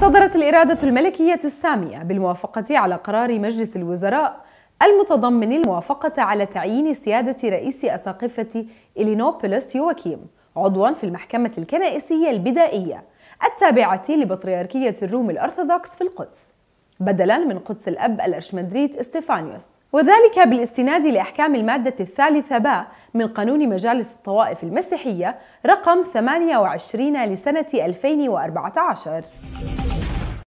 صدرت الإرادة الملكية السامية بالموافقة على قرار مجلس الوزراء المتضمن الموافقة على تعيين سيادة رئيس أساقفة إلينوبولوس يوكيم عضوا في المحكمة الكنائسية البدائية التابعة لبطريركية الروم الأرثوذكس في القدس بدلا من قدس الأب الأرشمندريت استيفانيوس وذلك بالاستناد لأحكام المادة الثالثة باء من قانون مجالس الطوائف المسيحية رقم 28 لسنة 2014